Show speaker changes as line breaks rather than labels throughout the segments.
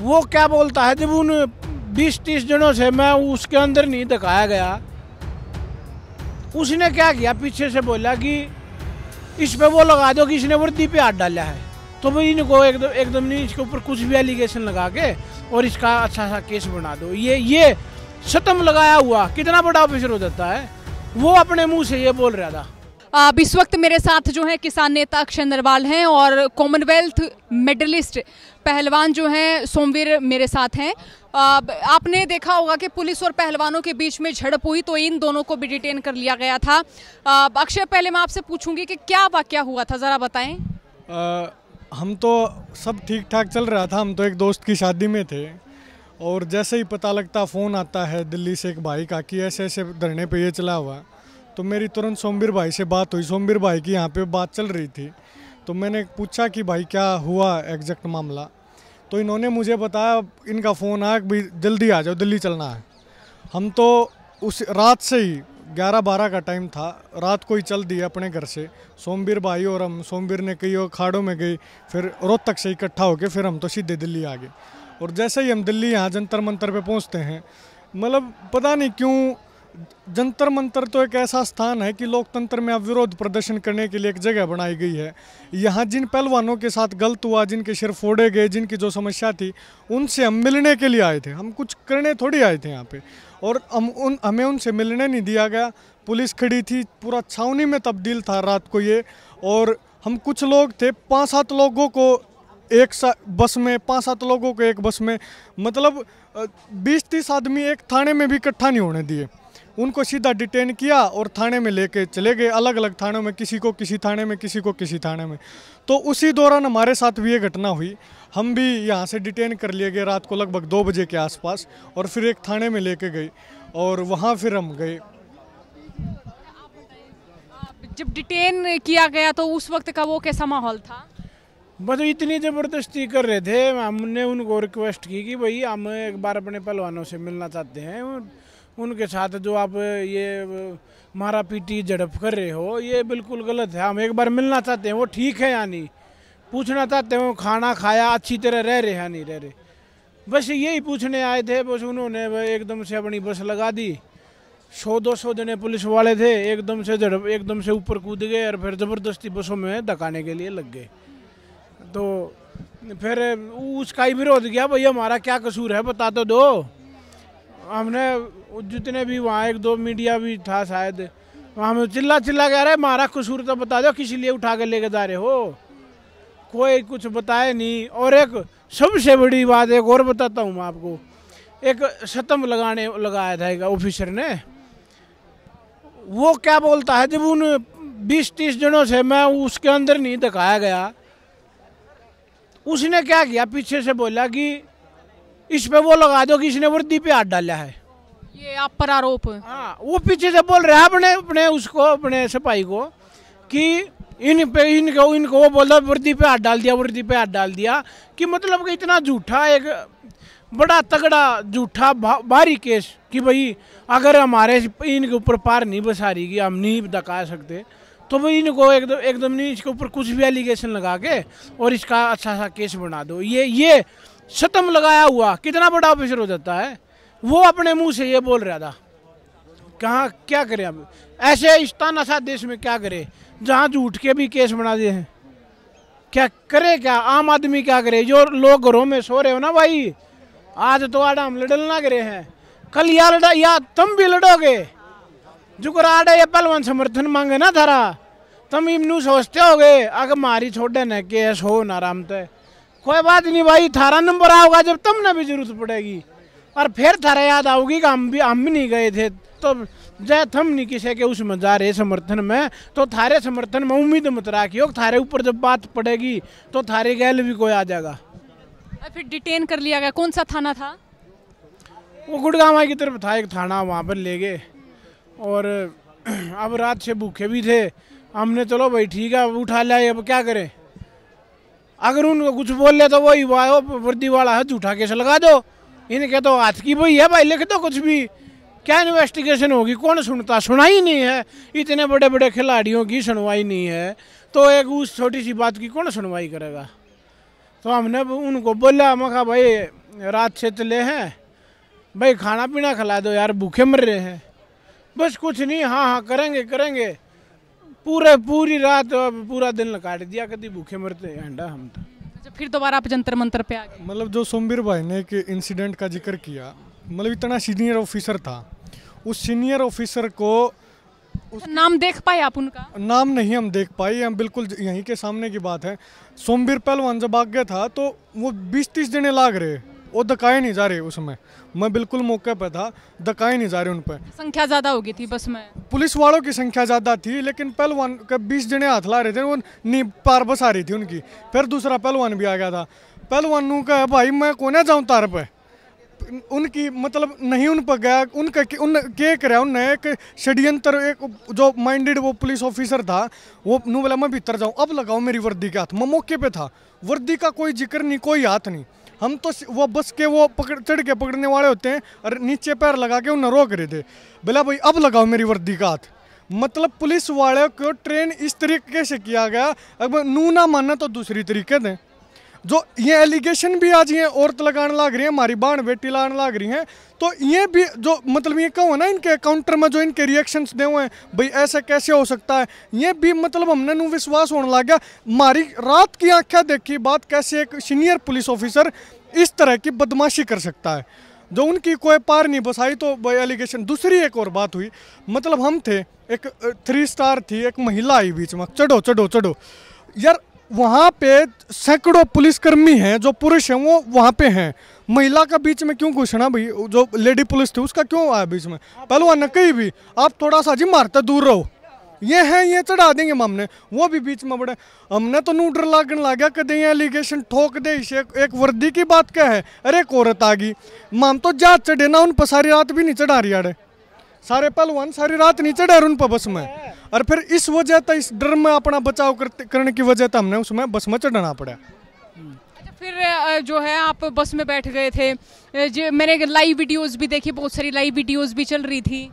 वो क्या बोलता है जब उन बीस तीस जनों से मैं उसके अंदर नहीं दिखाया गया उसने क्या किया पीछे से बोला कि इस पे वो लगा दो कि इसने वर्दी पे हाथ डाला है तो भाई इनको एकदम एकदम नहीं इसके ऊपर कुछ भी एलिगेशन लगा के और इसका अच्छा सा केस बना दो ये ये शतम लगाया हुआ कितना बड़ा ऑफिसर हो जाता है वो अपने मुंह से ये बोल रहा था अब इस वक्त मेरे साथ जो
है किसान नेता अक्षय नरवाल हैं और कॉमनवेल्थ मेडलिस्ट पहलवान जो हैं सोमवीर मेरे साथ हैं आपने देखा होगा कि पुलिस और पहलवानों के बीच में झड़प हुई तो इन दोनों को भी डिटेन कर लिया गया था अक्षय पहले मैं आपसे पूछूंगी कि क्या वाक्य हुआ था ज़रा बताएं
आ, हम तो सब ठीक ठाक चल रहा था हम तो एक दोस्त की शादी में थे और जैसे ही पता लगता फ़ोन आता है दिल्ली से एक भाई का कि ऐसे ऐसे धरने पर ये चला हुआ तो मेरी तुरंत सोमवीर भाई से बात हुई सोमवीर भाई की यहाँ पे बात चल रही थी तो मैंने पूछा कि भाई क्या हुआ एग्जैक्ट मामला तो इन्होंने मुझे बताया इनका फ़ोन आया भाई जल्दी आ जाओ दिल्ली चलना है हम तो उस रात से ही ग्यारह बारह का टाइम था रात को ही चल दिया अपने घर से सोमवीर भाई और हम सोमवीर ने कई और खाड़ों में गई फिर रोहतक से इकट्ठा होकर फिर हम तो सीधे दिल्ली आ गए और जैसे ही हम दिल्ली यहाँ जंतर मंतर पे पहुँचते हैं मतलब पता नहीं क्यों जंतर मंतर तो एक ऐसा स्थान है कि लोकतंत्र में अब विरोध प्रदर्शन करने के लिए एक जगह बनाई गई है यहाँ जिन पहलवानों के साथ गलत हुआ जिनके सिर फोड़े गए जिनकी जो समस्या थी उनसे हम मिलने के लिए आए थे हम कुछ करने थोड़ी आए थे यहाँ पे और हम उन हमें उनसे मिलने नहीं दिया गया पुलिस खड़ी थी पूरा छावनी में तब्दील था रात को ये और हम कुछ लोग थे पाँच सात लोगों को एक सा बस में पाँच सात लोगों को एक बस में मतलब बीस तीस आदमी एक थाने में भी इकट्ठा नहीं होने दिए उनको सीधा डिटेन किया और थाने में लेके चले गए अलग अलग थानों में किसी को किसी थाने में किसी को किसी थाने में तो उसी दौरान हमारे साथ भी ये घटना हुई हम भी यहाँ से डिटेन कर लिए गए रात को लगभग दो बजे के आसपास और फिर एक थाने में लेके गए और वहाँ फिर हम गए
जब डिटेन किया गया तो उस वक्त का वो कैसा माहौल था
मतलब इतनी ज़बरदस्ती कर रहे थे हमने उनको रिक्वेस्ट की कि भाई हम एक बार अपने पहलवानों से मिलना चाहते हैं उनके साथ जो आप ये मारा पीटी झड़प कर रहे हो ये बिल्कुल गलत है हम एक बार मिलना चाहते हैं वो ठीक है या नहीं पूछना चाहते हो खाना खाया अच्छी तरह रह रहे या नहीं रह रहे बस यही पूछने आए थे बस उन्होंने एकदम से अपनी बस लगा दी सौ दो सौ जने पुलिस वाले थे एकदम से झड़प एकदम से ऊपर कूद गए और फिर ज़बरदस्ती बसों में धकाने के लिए लग गए तो फिर उसका ही विरोध किया भैया हमारा क्या कसूर है बता तो दो हमने जितने भी वहाँ एक दो मीडिया भी था शायद वहाँ हमें चिल्ला चिल्ला कह रहे मारा कसूर तो बता दो किस लिए उठा के लेके जा रहे हो कोई कुछ बताए नहीं और एक सबसे बड़ी बात एक और बताता हूँ मैं आपको एक शतम लगाने लगाया था एक ऑफिसर ने वो क्या बोलता है जब उन बीस तीस जनों से मैं उसके अंदर नहीं दिखाया गया उसने क्या किया पीछे से बोला कि इस पे वो लगा दो कि इसने वृद्धि पे हाथ डाला है
ये आप पर आरोप हाँ
वो पीछे से बोल रहा है अपने अपने उसको अपने सिपाही को कि इन पे इनको इनको वो बोल रहा वर्दी पे हाथ डाल दिया वृद्धि पे हाथ डाल दिया कि मतलब कि इतना झूठा एक बड़ा तगड़ा झूठा भारी केस कि भाई अगर हमारे इनके ऊपर पार नहीं बसा रही हम नहीं दका सकते तो भाई इनको एकदम एकदम नहीं इसके ऊपर कुछ भी एलिगेशन लगा के और इसका अच्छा सा केस बना दो ये ये शतम लगाया हुआ कितना बड़ा ऑफिसर हो जाता है वो अपने मुंह से ये बोल रहा था कहाँ क्या करें अब ऐसे इस तानाशाह देश में क्या करे जहाँ झूठ के भी केस बना दिए हैं क्या करे क्या आम आदमी क्या करे जो लोग घरों में सो रहे हो ना भाई आज तो आड़ा हम लड़ल ना करे हैं कल या लड़ा या तुम भी लड़ोगे जुकर आड़ा ये पहलवान समर्थन मांगे ना थारा तुम इमनू सोचते हो गए अगर मारी छोड़े न के सो नाराम राम तय कोई बात नहीं भाई थारा नंबर आओगा जब तब ना भी जरूरत पड़ेगी और फिर थारा याद आओगी कि हम भी हम भी नहीं गए थे तो जय थम नहीं किसे के उस मजा रहे समर्थन में तो थारे समर्थन में उम्मीद मत रखियो थारे ऊपर जब बात पड़ेगी तो थारे गैल भी कोई आ जाएगा
फिर डिटेन कर लिया गया कौन सा थाना था
वो गुड़गावा की तरफ था एक थाना वहाँ पर ले गए और अब रात से भूखे भी थे हमने चलो भाई ठीक है अब उठा लिया अब क्या करें अगर उनको कुछ बोल ले तो वो वर्दी वाला है झूठा केस लगा दो इनके तो हाथ की वही है भाई लिख दो कुछ भी क्या इन्वेस्टिगेशन होगी कौन सुनता सुनाई नहीं है इतने बड़े बड़े खिलाड़ियों की सुनवाई नहीं है तो एक उस छोटी सी बात की कौन सुनवाई करेगा तो हमने उनको बोला मखा भाई रात से चले तो हैं भाई खाना पीना खिला दो यार भूखे मर रहे हैं बस कुछ नहीं हाँ हाँ करेंगे करेंगे पूरे पूरी रात पूरा दिन काट दिया कभी भूखे मरते हंडा हम
तो फिर दोबारा आप जंतर मंतर पे आ गए मतलब जो सोमवीर भाई ने एक इंसिडेंट का जिक्र किया मतलब इतना सीनियर ऑफिसर था उस सीनियर ऑफिसर को उस... अच्छा, नाम देख पाए आप उनका नाम नहीं हम देख पाए हम बिल्कुल यहीं के सामने की बात है सोमवीर पहलवान जब गया था तो वो बीस तीस दिन लाग रहे वो दकाए नहीं जा रहे उसमें मैं बिल्कुल मौके पर था दकाए नहीं जा रहे उन पर
संख्या ज़्यादा होगी थी बस में
पुलिस वालों की संख्या ज़्यादा थी लेकिन पहलवान के बीस जने हाथ ला रहे थे वो नी पार बस आ रही थी उनकी फिर दूसरा पहलवान भी आ गया था पहलवानों का भाई मैं कोने जाऊँ तार पर उनकी मतलब नहीं उन पर गया उनका उन के करे उनने एक षड्यंत्र एक जो माइंडेड वो पुलिस ऑफिसर था वो नू बोला मैं भीतर जाऊँ अब लगाओ मेरी वर्दी के हाथ मैं मौके पे था वर्दी का कोई जिक्र नहीं कोई हाथ नहीं हम तो वो बस के वो पकड़ चढ़ के पकड़ने वाले होते हैं और नीचे पैर लगा के उन्हें रोक रहे थे बोला भाई अब लगाओ मेरी वर्दी का हाथ मतलब पुलिस वाले को ट्रेन इस तरीके से किया गया अब नू ना माना तो दूसरी तरीके दें जो ये एलिगेशन भी आज ये औरत लगाने लग रही है हमारी बहन बेटी लाने लग रही हैं तो ये भी जो मतलब ये कहूँ ना इनके काउंटर में जो इनके रिएक्शंस दे हुए हैं भाई ऐसे कैसे हो सकता है ये भी मतलब हमने नु विश्वास होने लग गया हमारी रात की आँखें देखी बात कैसे एक सीनियर पुलिस ऑफिसर इस तरह की बदमाशी कर सकता है जो उनकी कोई पार नहीं बसाई तो एलिगेशन दूसरी एक और बात हुई मतलब हम थे एक थ्री स्टार थी एक महिला आई बीच में चढ़ो चढ़ो चढ़ो यार वहाँ पे सैकड़ों पुलिसकर्मी हैं जो पुरुष हैं वो वहाँ पे हैं महिला का बीच में क्यों घुसना भाई जो लेडी पुलिस थी उसका क्यों आया बीच में पहलवान कहीं भी आप थोड़ा सा जी मारते दूर रहो ये है ये चढ़ा देंगे हमने वो भी बीच में बड़े हमने तो नूडर लागन गया कदे ये एलिगेशन ठोक दे इसे एक वर्दी की बात क्या है अरे एक औरत आ गई माम तो जात चढ़े ना उन पसारी रात भी नहीं चढ़ा रही अरे सारे पहलवान सारी रात नीचे डर उन पर बस में और फिर इस वजह तक इस डर में अपना बचाव करने की वजह तक हमने उसमें बस में चढ़ना पड़ा अच्छा,
फिर जो है आप बस में बैठ गए थे जो मैंने लाइव वीडियोस भी देखी बहुत सारी लाइव वीडियोस भी चल रही थी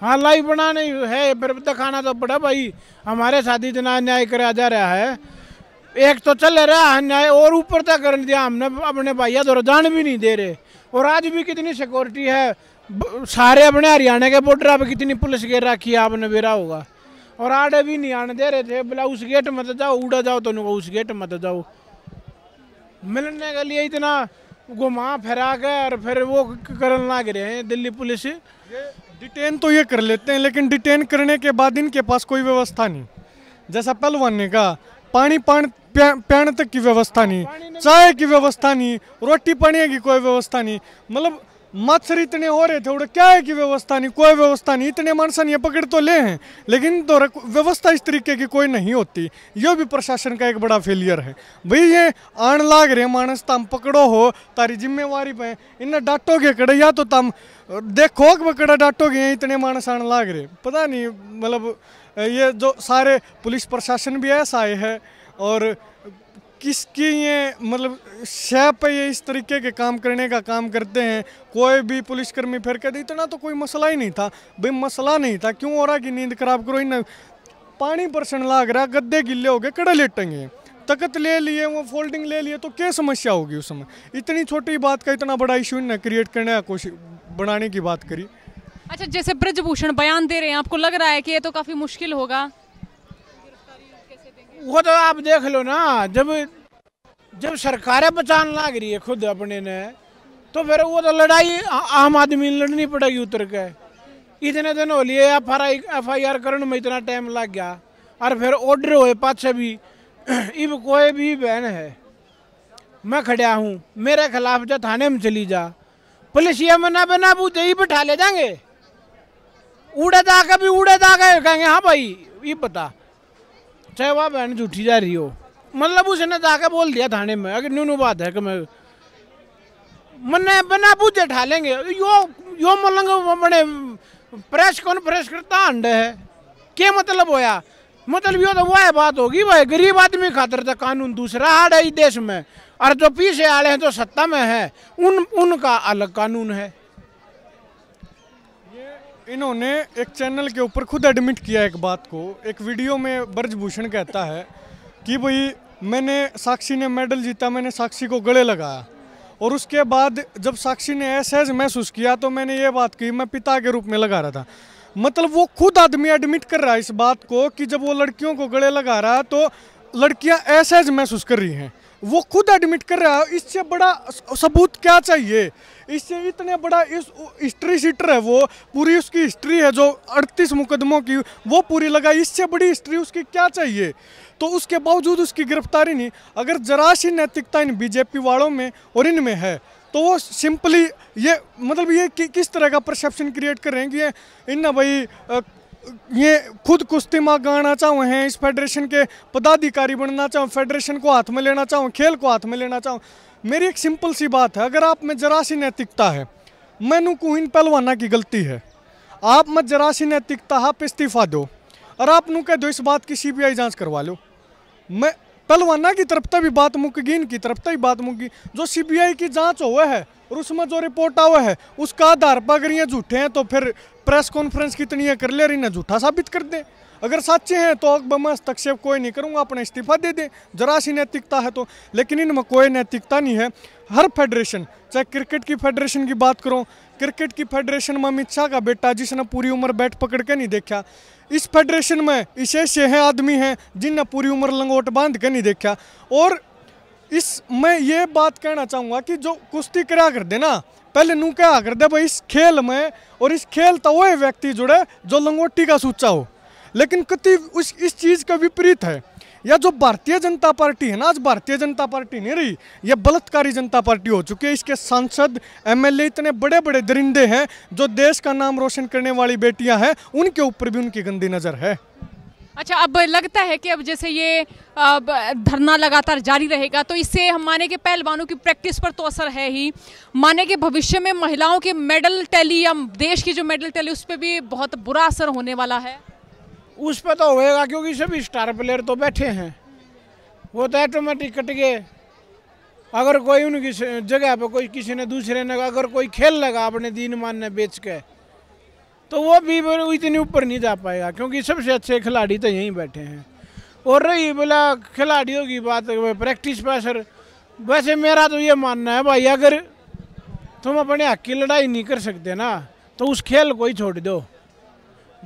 हाँ लाइव बनाने है फिर दिखाना तो पड़ा भाई हमारे शादी जना न्याय करा जा रहा है एक तो चल रहा है न्याय और ऊपर तक कर दिया हमने अपने भाइया दौरा जान भी नहीं दे रहे और आज भी कितनी सिक्योरिटी है सारे अपने हरियाणा के बॉर्डर पर कितनी पुलिस गेट रखी है आपने बेरा होगा और आड़े भी नहीं आने दे रहे थे बोला उस गेट मत जाओ उड़ा जाओ तो उस गेट मत जाओ मिलने के लिए इतना
घुमा फिरा के और फिर वो करने लग रहे हैं दिल्ली पुलिस डिटेन तो ये कर लेते हैं लेकिन डिटेन करने के बाद इनके पास कोई व्यवस्था नहीं जैसा पहलवान ने कहा पानी पान पैन तक की व्यवस्था नहीं चाय की व्यवस्था नहीं रोटी पानी की कोई व्यवस्था नहीं मतलब मच्छर इतने हो रहे थे उड़े क्या है कि व्यवस्था नहीं कोई व्यवस्था नहीं इतने मानसन ये पकड़ तो ले हैं लेकिन तो व्यवस्था इस तरीके की कोई नहीं होती यो भी प्रशासन का एक बड़ा फेलियर है भाई ये आन लाग रहे मानस तम पकड़ो हो तारी जिम्मेवारी पे इन्हें डांटोगे कड़े या तो तम देखो कड़ा डांटोगे इतने मानस आन लाग रहे पता नहीं मतलब ये जो सारे पुलिस प्रशासन भी ऐसा है और किसकी ये मतलब शह पर ये इस तरीके के काम करने का काम करते हैं कोई भी पुलिसकर्मी फिर कहते इतना तो कोई मसला ही नहीं था भाई मसला नहीं था क्यों हो रहा कि नींद खराब करो इन पानी परसन लाग रहा गद्दे गिल्ले हो गए कड़े लेटेंगे तकत ले लिए वो फोल्डिंग ले लिए तो क्या समस्या होगी उस समय इतनी छोटी बात का इतना बड़ा इशू ना क्रिएट करने का कोशिश बनाने की बात करी
अच्छा जैसे ब्रजभूषण बयान दे रहे हैं आपको लग रहा है कि ये तो काफ़ी मुश्किल होगा
वो तो आप देख लो ना जब जब सरकारें बचान लाग रही है खुद अपने ने तो फिर वो तो लड़ाई आम आदमी लड़नी पड़ेगी उतर के इतने दिन हो लिए F R I F I R करने में इतना टाइम लग गया और फिर ऑर्डर हुए पाछे भी इब कोई भी बहन है मैं खड़ा हूँ मेरे खिलाफ जा थाने में चली जा पुलिस ये मना बना पूछे जी बैठा ले जाएंगे उड़े दागे भी उड़े दागे कहेंगे हाँ भाई ये पता चाहे वहाँ बहन झूठी जा रही हो मतलब उसने जाके बोल दिया थाने में अगर न्यू न्यू बात है कि मैं मन बना पूछे ठा लेंगे यो यो मलंग बने प्रेस कॉन्फ्रेंस करता अंड है क्या मतलब होया मतलब यो तो वह बात होगी भाई गरीब आदमी खातर तो कानून दूसरा हार्ड है इस देश में और जो पीछे रहे हैं जो सत्ता में है
उन उनका अलग कानून है इन्होंने एक चैनल के ऊपर खुद एडमिट किया एक बात को एक वीडियो में ब्रजभूषण कहता है कि भाई मैंने साक्षी ने मेडल जीता मैंने साक्षी को गले लगाया और उसके बाद जब साक्षी ने एहसास महसूस किया तो मैंने ये बात की मैं पिता के रूप में लगा रहा था मतलब वो खुद आदमी एडमिट कर रहा है इस बात को कि जब वो लड़कियों को गले लगा रहा है तो लड़कियां एहसास महसूस कर रही हैं वो खुद एडमिट कर रहा है इससे बड़ा सबूत क्या चाहिए इससे इतने बड़ा इस हिस्ट्री सीटर है वो पूरी उसकी हिस्ट्री है जो 38 मुकदमों की वो पूरी लगा इससे बड़ी हिस्ट्री उसकी क्या चाहिए तो उसके बावजूद उसकी गिरफ्तारी नहीं अगर जरा सी नैतिकता इन बीजेपी वालों में और इनमें है तो वो सिंपली ये मतलब ये कि, किस तरह का परसेप्शन क्रिएट कर रहे हैं कि इन ना भाई ये खुद कुश्ती माँ गाना चाहूँ हैं इस फेडरेशन के पदाधिकारी बनना चाहूँ फेडरेशन को हाथ में लेना चाहूँ खेल को हाथ में लेना चाहूँ मेरी एक सिंपल सी बात है अगर आप में जरा सी नैतिकता है मैनू को इन पहलवाना की गलती है आप में जरा सी नैतिकता आप इस्तीफा दो और आप नू कह दो इस बात की आई जाँच करवा लो मैं पहलवाना की तरफ तभी बात मुकगी इनकी तरफ तभी बात मुकगी जो सीबीआई की जांच हुआ है और उसमें जो रिपोर्ट आवा है उसका आधार पर अगर ये झूठे हैं तो फिर प्रेस कॉन्फ्रेंस कितनी है कर ले रही ना झूठा साबित कर दें अगर सच्चे हैं तो अब मैं हस्तक्षेप कोई नहीं करूँगा अपना इस्तीफा दे दें जरा सी नैतिकता है तो लेकिन इनमें कोई नैतिकता नहीं है हर फेडरेशन चाहे क्रिकेट की फेडरेशन की बात करो क्रिकेट की फेडरेशन में अमित शाह का बेटा जिसने पूरी उम्र बैठ पकड़ के नहीं देखा इस फेडरेशन में इसे से आदमी हैं जिनने पूरी उम्र लंगोट बांध के नहीं देखा और इस मैं ये बात कहना चाहूँगा कि जो कुश्ती करा कर देना पहले नू क्या कर दे भाई इस खेल में और इस खेल तो वह व्यक्ति जुड़े जो लंगोटी का सूचा हो लेकिन कति उस इस चीज़ का विपरीत है या जो भारतीय जनता पार्टी है ना आज भारतीय जनता पार्टी नहीं रही ये बलात्कारी जनता पार्टी हो चुकी है इसके सांसद एमएलए इतने बड़े बड़े दरिंदे हैं जो देश का नाम रोशन करने वाली बेटियां हैं उनके ऊपर भी उनकी गंदी नज़र है
अच्छा अब लगता है कि अब जैसे ये अब धरना लगातार जारी रहेगा तो इससे हम माने के पहलवानों की प्रैक्टिस पर तो असर है ही माने के भविष्य में महिलाओं के मेडल टैली या देश की जो मेडल टैली उस पर भी बहुत बुरा असर होने वाला है
उस पर तो होएगा क्योंकि सभी स्टार प्लेयर तो बैठे हैं वो तो ऑटोमेटिक कट गए अगर कोई उनकी जगह पर कोई किसी ने दूसरे ने अगर कोई खेल लगा अपने दीन मान ने बेच के तो वो भी इतनी ऊपर नहीं जा पाएगा क्योंकि सबसे अच्छे खिलाड़ी तो यहीं बैठे हैं और रही बोला खिलाड़ियों की बात प्रैक्टिस पर सर वैसे मेरा तो ये मानना है भाई अगर तुम अपने हक की लड़ाई नहीं कर सकते ना तो उस खेल को ही छोड़ दो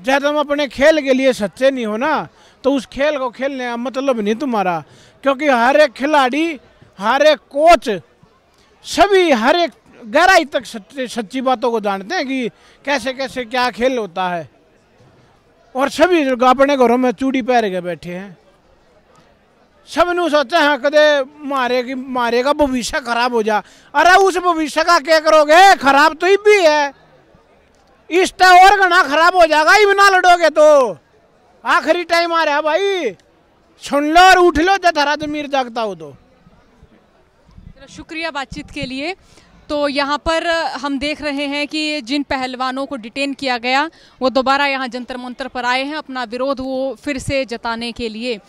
जब तुम अपने खेल के लिए सच्चे नहीं हो ना तो उस खेल को खेलने का मतलब नहीं तुम्हारा क्योंकि हर एक खिलाड़ी हर एक कोच सभी हर एक गहराई तक सच्चे सच्ची बातों को जानते हैं कि कैसे कैसे क्या खेल होता है और सभी अपने घरों में चूड़ी पैर के बैठे हैं सब नु सोचा है हाँ, कदे मारे की मारे का भविष्य खराब हो जा अरे उस भविष्य का क्या करोगे खराब तो ही भी है इस और घना खराब हो जाएगा बिना लड़ोगे तो आखिरी टाइम आ रहा भाई सुन लो और उठ लो जथरा जमीर जागता हो तो
शुक्रिया बातचीत के लिए तो यहाँ पर हम देख रहे हैं कि जिन पहलवानों को डिटेन किया गया वो दोबारा यहाँ जंतर मंतर पर आए हैं अपना विरोध वो फिर से जताने के लिए